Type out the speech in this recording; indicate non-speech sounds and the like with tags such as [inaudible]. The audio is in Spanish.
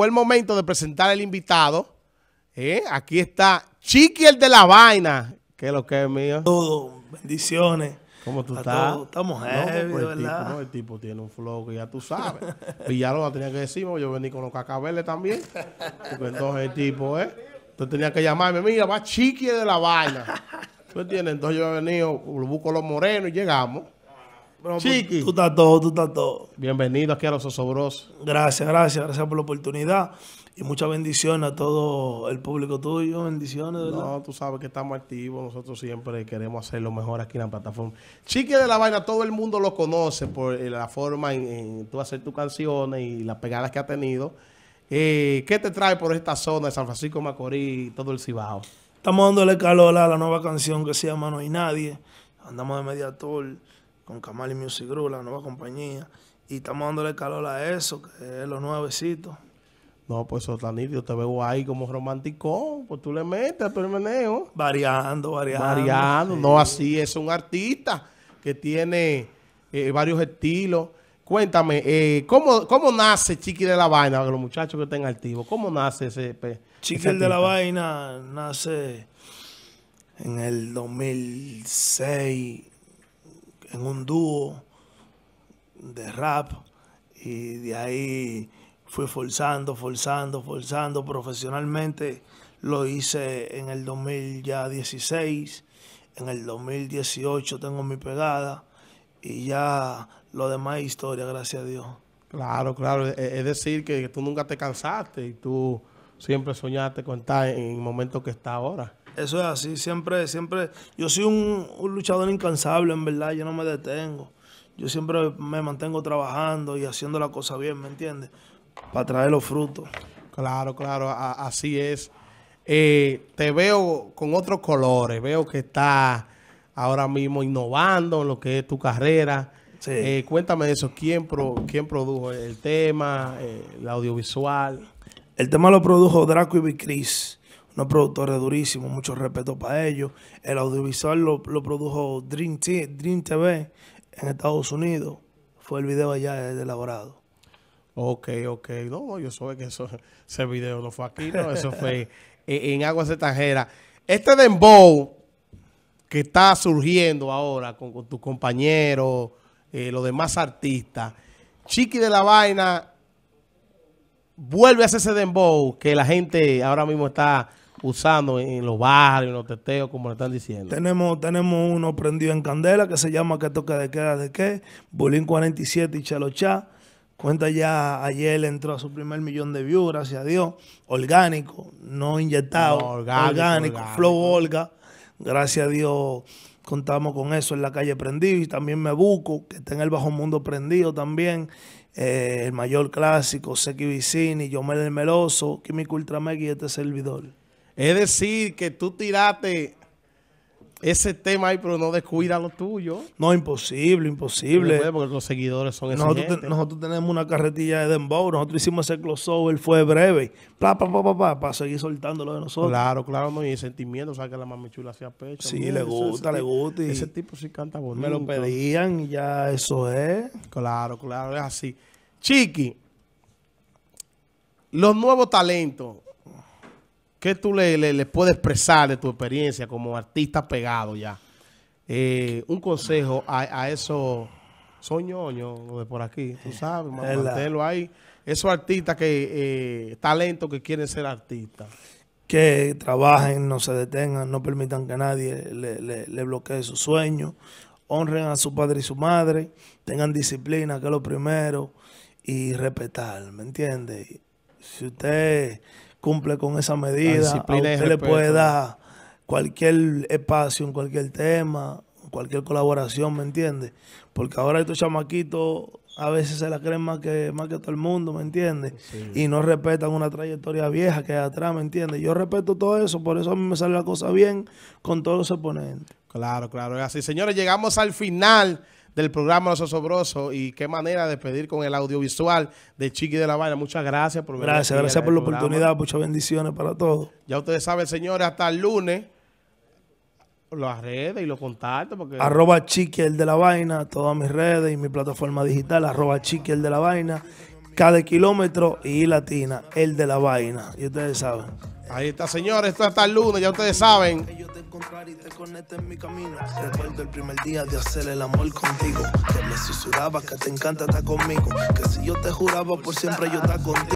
Fue el momento de presentar el invitado. ¿Eh? Aquí está Chiqui, el de la vaina. Que lo que es mío. Todo, bendiciones. como tú estás? estamos el ¿verdad? Tipo, tipo tiene un flow que ya tú sabes. [laughs] y ya lo tenía que decir, yo vení con los cacabeles también. entonces el tipo, ¿eh? Entonces tenía que llamarme, mira, va Chiqui de la vaina. ¿Tú Entonces yo he venido, busco los morenos y llegamos. Chiqui. Tú estás todo, tú estás todo. Bienvenido aquí a los Osobros. Gracias, gracias, gracias por la oportunidad. Y muchas bendiciones a todo el público tuyo. Bendiciones, No, tú sabes que estamos activos. Nosotros siempre queremos hacer lo mejor aquí en la plataforma. Chiqui de la Vaina, todo el mundo lo conoce por eh, la forma en, que tú hacer tus canciones y las pegadas que ha tenido. Eh, ¿Qué te trae por esta zona de San Francisco Macorís y todo el Cibao? Estamos dándole calor a la nueva canción que se llama No hay nadie. Andamos de mediator con Kamali y Music Group, la nueva compañía. Y estamos dándole calor a eso, que es los nuevecitos. No, pues yo te veo ahí como romántico, pues tú le metes tu meneo. Variando, variando. Variando, no así, es un artista que tiene eh, varios estilos. Cuéntame, eh, ¿cómo, nace Chiqui de la Vaina, para los muchachos que estén activos? ¿Cómo nace ese... Chiqui de la Vaina nace en el 2006, en un dúo de rap y de ahí fui forzando, forzando, forzando. Profesionalmente lo hice en el 2016, en el 2018 tengo mi pegada y ya lo demás historia, gracias a Dios. Claro, claro. Es decir, que tú nunca te cansaste y tú siempre soñaste con estar en el momento que está ahora. Eso es así, siempre, siempre. Yo soy un, luchador incansable, en verdad, yo no me detengo. Yo siempre me mantengo trabajando y haciendo la cosa bien, ¿me entiendes? Para traer los frutos. Claro, claro, así es. Eh, te veo con otros colores, veo que estás ahora mismo innovando en lo que es tu carrera. Sí. Eh, cuéntame eso, ¿quién, produjo el tema, eh, el audiovisual? El tema lo produjo Draco y Chris unos productores durísimos, mucho respeto para ellos. El audiovisual lo, produjo Dream, TV en Estados Unidos. Fue el video allá elaborado. Ok, ok. No, yo soy que eso, [laughs] ese video no fue aquí, no, eso fue [laughs] en, Aguas Extranjeras. Este dembow que está surgiendo ahora con, tus compañeros, eh, los demás artistas, Chiqui de la Vaina vuelve a hacer ese dembow que la gente ahora mismo está usando en los barrios, en los teteos, como le están diciendo. Tenemos, tenemos uno prendido en candela que se llama Que toca de queda de qué, Bulín 47 y Chalochá. Cuenta ya, ayer entró a su primer millón de views, gracias a Dios. Orgánico, no inyectado. orgánico, Flow Olga. Gracias a Dios contamos con eso en la calle Prendido. Y también me busco, que está en el Bajo Mundo Prendido también. Eh, el mayor clásico, Seki Vicini, Yomel el Meloso, Químico Ultrameg y este servidor. Es decir, que tú tiraste ese tema ahí, pero no descuida lo tuyo. No, imposible, imposible. Pues, porque los seguidores son esos. nosotros, tenemos una carretilla de Dembow, nosotros hicimos ese crossover, fue breve. Pa, pa, pa, pa, pa, para seguir lo de nosotros. Claro, claro, no, y el sentimiento, o sea, que la mami chula hacía pecho. Sí, le gusta, le gusta. ese tipo sí canta bonito. Me lo pedían y ya eso es. Claro, claro, es así. Chiqui, los nuevos talentos ¿Qué tú le, puedes expresar de tu experiencia como artista pegado ya? Eh, un consejo a, a esos soñoños de por aquí, tú sabes, artista ahí. Esos artistas que, eh, talento que quieren ser artistas. Que trabajen, no se detengan, no permitan que nadie le, bloquee su sueño. Honren a su padre y su madre, tengan disciplina, que es lo primero, y respetar, ¿me entiende? Si usted cumple con esa medida. A usted le puede dar cualquier espacio en cualquier tema, cualquier colaboración, ¿me entiendes? Porque ahora estos chamaquitos a veces se la creen más que, más que todo el mundo, ¿me entiendes? Y no respetan una trayectoria vieja que hay atrás, ¿me entiendes? Yo respeto todo eso, por eso a mí me sale la cosa bien con todos los oponentes. Claro, claro, así. Señores, llegamos al final del programa Los Osobrosos y qué manera de pedir con el audiovisual de Chiqui de la Vaina. Muchas gracias por venir. Gracias, gracias por la oportunidad. Muchas bendiciones para todos. Ya ustedes saben, señores, hasta el lunes las redes y los contactos. Porque... Arroba Chiqui el de la Vaina, todas mis redes y mi plataforma digital, arroba Chiqui el de la Vaina, cada kilómetro y latina, el de la Vaina. Y ustedes saben. Ahí está, señores, esto hasta el lunes, ya ustedes saben y te conecte en mi camino. Recuerdo el primer día de hacer el amor contigo. Que me susurraba que te encanta estar conmigo. Que si yo te juraba por siempre yo estar contigo.